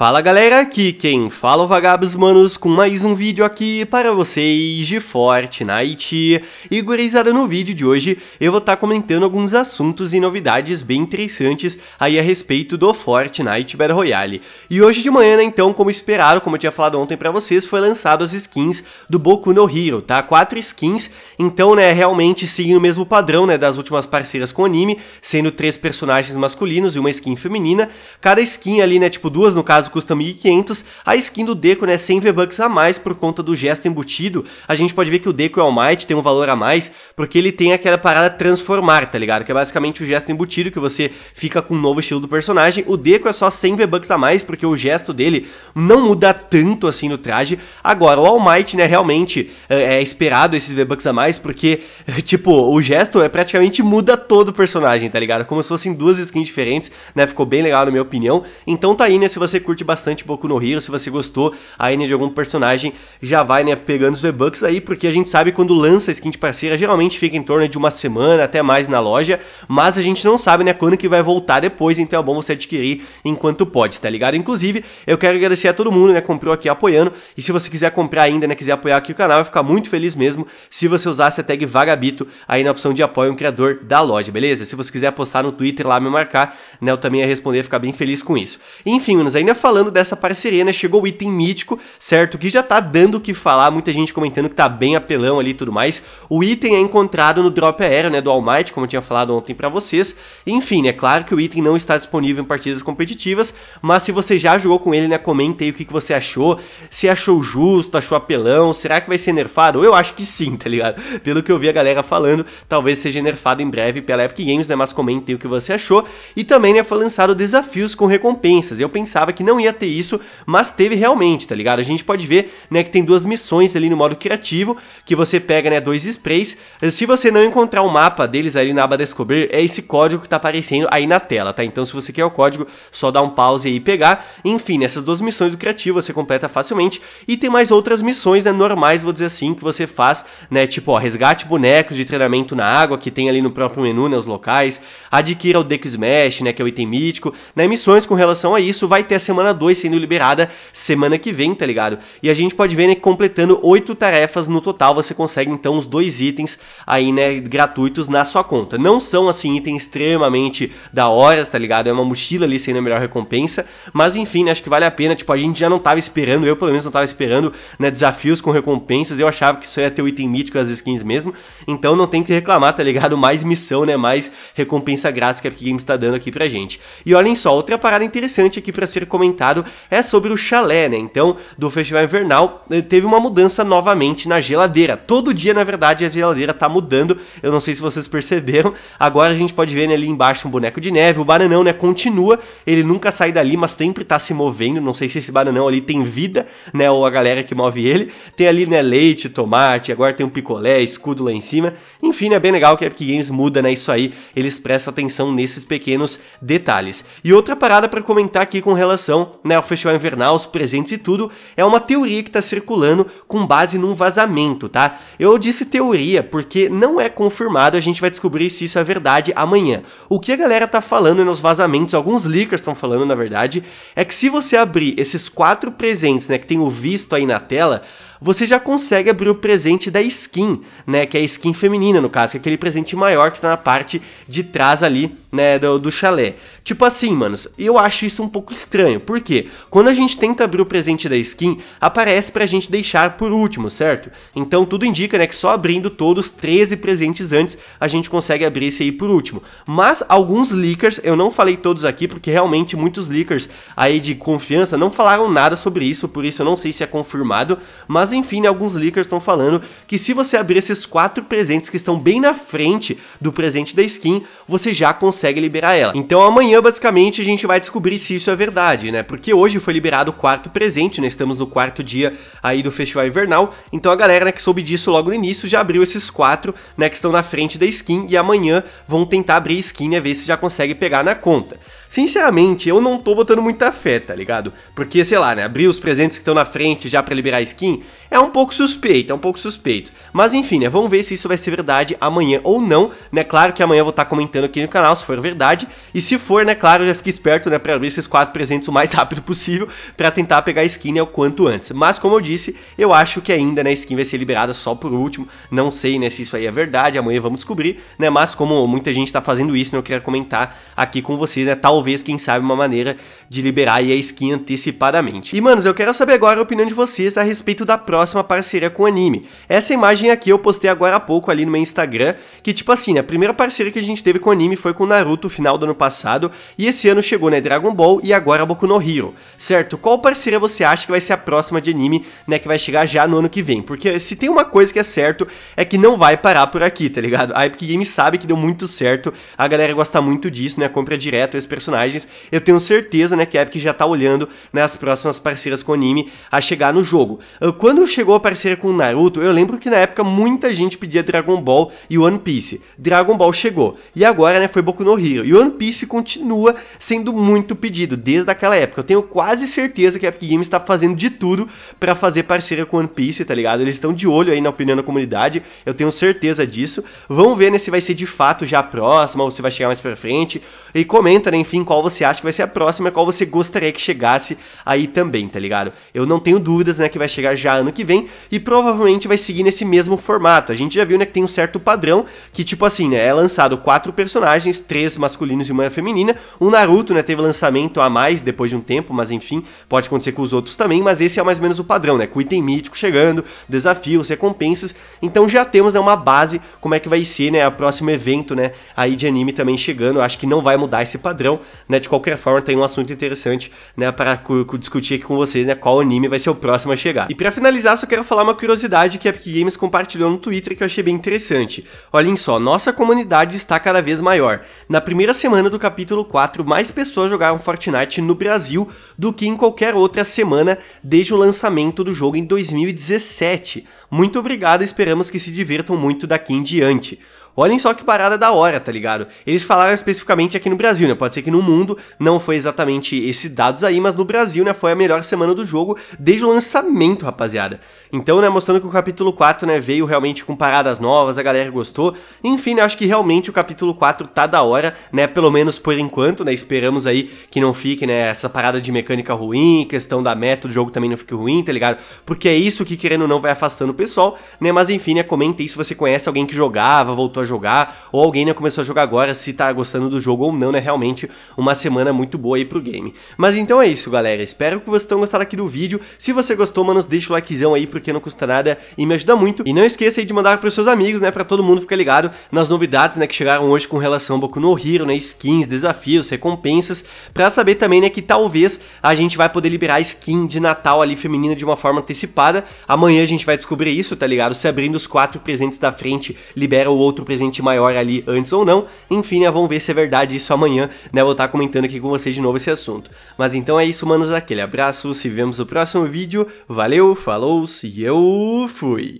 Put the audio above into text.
Fala galera, aqui quem fala é o Vagabos Manos com mais um vídeo aqui para vocês de Fortnite. E gurizada, no vídeo de hoje eu vou estar tá comentando alguns assuntos e novidades bem interessantes aí a respeito do Fortnite Battle Royale. E hoje de manhã, né, então, como esperado, como eu tinha falado ontem para vocês, foi lançado as skins do Boku no Hero, tá? Quatro skins, então, né, realmente seguindo o mesmo padrão, né, das últimas parceiras com o anime, sendo três personagens masculinos e uma skin feminina. Cada skin ali, né, tipo duas no caso custa 1.500, a skin do Deco né, 100 V-Bucks a mais por conta do gesto embutido. A gente pode ver que o Deco é All Might tem um valor a mais, porque ele tem aquela parada transformar, tá ligado? Que é basicamente o gesto embutido, que você fica com um novo estilo do personagem. O Deco é só 100 V-Bucks a mais, porque o gesto dele não muda tanto assim no traje. Agora, o All Might, né, realmente é, é esperado esses V-Bucks a mais, porque, tipo, o gesto é praticamente muda todo o personagem, tá ligado? Como se fossem duas skins diferentes, né? Ficou bem legal na minha opinião. Então tá aí, né, se você curte curte bastante Boku no Hero, se você gostou aí né, de algum personagem, já vai né, pegando os V-Bucks aí, porque a gente sabe quando lança skin de parceira, geralmente fica em torno de uma semana, até mais na loja, mas a gente não sabe né, quando que vai voltar depois, então é bom você adquirir enquanto pode, tá ligado? Inclusive, eu quero agradecer a todo mundo, né, comprou aqui apoiando, e se você quiser comprar ainda, né, quiser apoiar aqui o canal, eu ficar muito feliz mesmo se você usasse a tag Vagabito aí na opção de apoio um criador da loja, beleza? Se você quiser postar no Twitter lá, me marcar, né, eu também ia responder, ficar bem feliz com isso. Enfim, meninos, ainda falando dessa parceria, né? Chegou o item mítico, certo? Que já tá dando o que falar, muita gente comentando que tá bem apelão ali e tudo mais. O item é encontrado no drop aéreo, né? Do All Might, como eu tinha falado ontem para vocês. Enfim, é né, claro que o item não está disponível em partidas competitivas, mas se você já jogou com ele, né? Comenta aí o que, que você achou. Se achou justo, achou apelão, será que vai ser nerfado? Eu acho que sim, tá ligado? Pelo que eu vi a galera falando, talvez seja nerfado em breve pela Epic Games, né? Mas comentem o que você achou. E também, né? Foi lançado desafios com recompensas. Eu pensava que não não ia ter isso, mas teve realmente, tá ligado? A gente pode ver, né, que tem duas missões ali no modo criativo, que você pega, né, dois sprays. Se você não encontrar o um mapa deles ali na aba descobrir, é esse código que tá aparecendo aí na tela, tá? Então se você quer o código, só dá um pause aí e pegar. Enfim, nessas duas missões do criativo você completa facilmente e tem mais outras missões, né, normais, vou dizer assim, que você faz, né, tipo, ó, resgate bonecos de treinamento na água, que tem ali no próprio menu, né, os locais, adquira o Deco Smash, né, que é o item mítico, né, missões com relação a isso, vai ter a semana semana 2 sendo liberada semana que vem, tá ligado? E a gente pode ver, né, completando 8 tarefas no total, você consegue então os dois itens aí, né, gratuitos na sua conta. Não são, assim, itens extremamente da hora, tá ligado? É uma mochila ali sendo a melhor recompensa, mas enfim, né, acho que vale a pena, tipo, a gente já não tava esperando, eu pelo menos não tava esperando, né, desafios com recompensas, eu achava que isso ia ter o item mítico das skins mesmo, então não tem que reclamar, tá ligado? Mais missão, né, mais recompensa grátis que a Epic Games tá dando aqui pra gente. E olhem só, outra parada interessante aqui para ser comentada comentado é sobre o chalé, né? Então, do Festival Invernal, eh, teve uma mudança novamente na geladeira. Todo dia, na verdade, a geladeira tá mudando. Eu não sei se vocês perceberam. Agora a gente pode ver né, ali embaixo um boneco de neve. O bananão, né, continua. Ele nunca sai dali, mas sempre tá se movendo. Não sei se esse bananão ali tem vida, né? Ou a galera que move ele. Tem ali, né, leite, tomate, agora tem um picolé, escudo lá em cima. Enfim, é bem legal que a Epic Games muda, né? Isso aí, eles prestam atenção nesses pequenos detalhes. E outra parada para comentar aqui com relação então, né, o né, festival invernal, os presentes e tudo, é uma teoria que está circulando com base num vazamento, tá? Eu disse teoria porque não é confirmado, a gente vai descobrir se isso é verdade amanhã. O que a galera tá falando nos vazamentos, alguns leakers estão falando na verdade, é que se você abrir esses quatro presentes, né, que tem o visto aí na tela, você já consegue abrir o presente da skin, né? Que é a skin feminina, no caso, que é aquele presente maior que tá na parte de trás ali, né, do, do chalé. Tipo assim, manos, eu acho isso um pouco estranho. Por quê? Quando a gente tenta abrir o presente da skin, aparece pra gente deixar por último, certo? Então tudo indica, né, que só abrindo todos os 13 presentes antes, a gente consegue abrir esse aí por último. Mas alguns leakers, eu não falei todos aqui, porque realmente muitos leakers aí de confiança não falaram nada sobre isso, por isso eu não sei se é confirmado, mas mas enfim, alguns leakers estão falando que se você abrir esses quatro presentes que estão bem na frente do presente da skin, você já consegue liberar ela. Então amanhã, basicamente, a gente vai descobrir se isso é verdade, né? Porque hoje foi liberado o quarto presente, né? Estamos no quarto dia aí do Festival Invernal, então a galera né, que soube disso logo no início já abriu esses quatro, né, que estão na frente da skin e amanhã vão tentar abrir a skin, né, ver se já consegue pegar na conta. Sinceramente, eu não tô botando muita fé, tá ligado? Porque, sei lá, né, abrir os presentes que estão na frente já para liberar a skin é um pouco suspeito, é um pouco suspeito. Mas enfim, né, vamos ver se isso vai ser verdade amanhã ou não, né? Claro que amanhã eu vou estar tá comentando aqui no canal se for verdade. E se for, né, claro, eu já fiquei esperto, né, para abrir esses quatro presentes o mais rápido possível para tentar pegar a skin né, o quanto antes. Mas como eu disse, eu acho que ainda, né, skin vai ser liberada só por último. Não sei, né, se isso aí é verdade, amanhã vamos descobrir, né? Mas como muita gente tá fazendo isso, né, eu quero comentar aqui com vocês, né, tal talvez, quem sabe, uma maneira de liberar aí a skin antecipadamente. E, manos, eu quero saber agora a opinião de vocês a respeito da próxima parceria com o anime. Essa imagem aqui eu postei agora há pouco ali no meu Instagram, que tipo assim, né, a primeira parceria que a gente teve com o anime foi com Naruto, final do ano passado, e esse ano chegou, né, Dragon Ball e agora Boku no Hero, certo? Qual parceria você acha que vai ser a próxima de anime, né, que vai chegar já no ano que vem? Porque se tem uma coisa que é certo, é que não vai parar por aqui, tá ligado? A Epic Games sabe que deu muito certo, a galera gosta muito disso, né, compra direto esse personagem personagens. Eu tenho certeza, né, que a Epic já tá olhando né, as próximas parceiras com o anime a chegar no jogo. Ah, quando chegou a parceria com o Naruto, eu lembro que na época muita gente pedia Dragon Ball e One Piece. Dragon Ball chegou. E agora, né, foi Boku no Hero. E One Piece continua sendo muito pedido desde aquela época. Eu tenho quase certeza que a Epic Games está fazendo de tudo para fazer parceria com One Piece, tá ligado? Eles estão de olho aí na opinião da comunidade. Eu tenho certeza disso. Vamos ver né, se vai ser de fato já próxima ou se vai chegar mais para frente. E comenta, né, enfim, em qual você acha que vai ser a próxima, qual você gostaria que chegasse aí também, tá ligado? Eu não tenho dúvidas, né, que vai chegar já ano que vem e provavelmente vai seguir nesse mesmo formato. A gente já viu, né, que tem um certo padrão que, tipo assim, né, é lançado quatro personagens, três masculinos e uma feminina. O Naruto, né, teve lançamento a mais depois de um tempo, mas enfim, pode acontecer com os outros também, mas esse é mais ou menos o padrão, né? Com item mítico chegando, desafios, recompensas. Então já temos, né, uma base como é que vai ser, né, o próximo evento, né, aí de anime também chegando. Eu acho que não vai mudar esse padrão, né, de qualquer forma tem um assunto interessante, né, para discutir aqui com vocês, né, qual anime vai ser o próximo a chegar. E para finalizar, só quero falar uma curiosidade que a Epic Games compartilhou no Twitter que eu achei bem interessante. Olhem só, nossa comunidade está cada vez maior. Na primeira semana do capítulo 4, mais pessoas jogaram Fortnite no Brasil do que em qualquer outra semana desde o lançamento do jogo em 2017. Muito obrigado, esperamos que se divirtam muito daqui em diante. Olhem só que parada da hora, tá ligado? Eles falaram especificamente aqui no Brasil, né? Pode ser que no mundo não foi exatamente esse dados aí, mas no Brasil, né, foi a melhor semana do jogo desde o lançamento, rapaziada. Então, né, mostrando que o capítulo 4, né, veio realmente com paradas novas, a galera gostou. Enfim, né, acho que realmente o capítulo 4 tá da hora, né, pelo menos por enquanto, né? Esperamos aí que não fique, né, essa parada de mecânica ruim, questão da meta do jogo também não fique ruim, tá ligado? Porque é isso que querendo ou não vai afastando o pessoal, né? Mas enfim, né, comenta aí se você conhece alguém que jogava, voltou a jogar, ou alguém né, começou a jogar agora, se tá gostando do jogo ou não, né? Realmente uma semana muito boa aí pro game. Mas então é isso, galera. Espero que vocês tenham gostado aqui do vídeo. Se você gostou, mano deixa o likezão aí, porque não custa nada e me ajuda muito. E não esqueça aí de mandar pros seus amigos, né? Pra todo mundo ficar ligado nas novidades, né? Que chegaram hoje com relação ao Boku no Hero, né? Skins, desafios, recompensas. Pra saber também, né? Que talvez a gente vai poder liberar skin de Natal ali feminina de uma forma antecipada. Amanhã a gente vai descobrir isso, tá ligado? Se abrindo os quatro presentes da frente, libera o outro presente maior ali antes ou não. Enfim, né, vamos ver se é verdade isso amanhã, né? Vou estar tá comentando aqui com vocês de novo esse assunto. Mas então é isso, manos. Aquele abraço, se vemos no próximo vídeo. Valeu, falou e eu fui!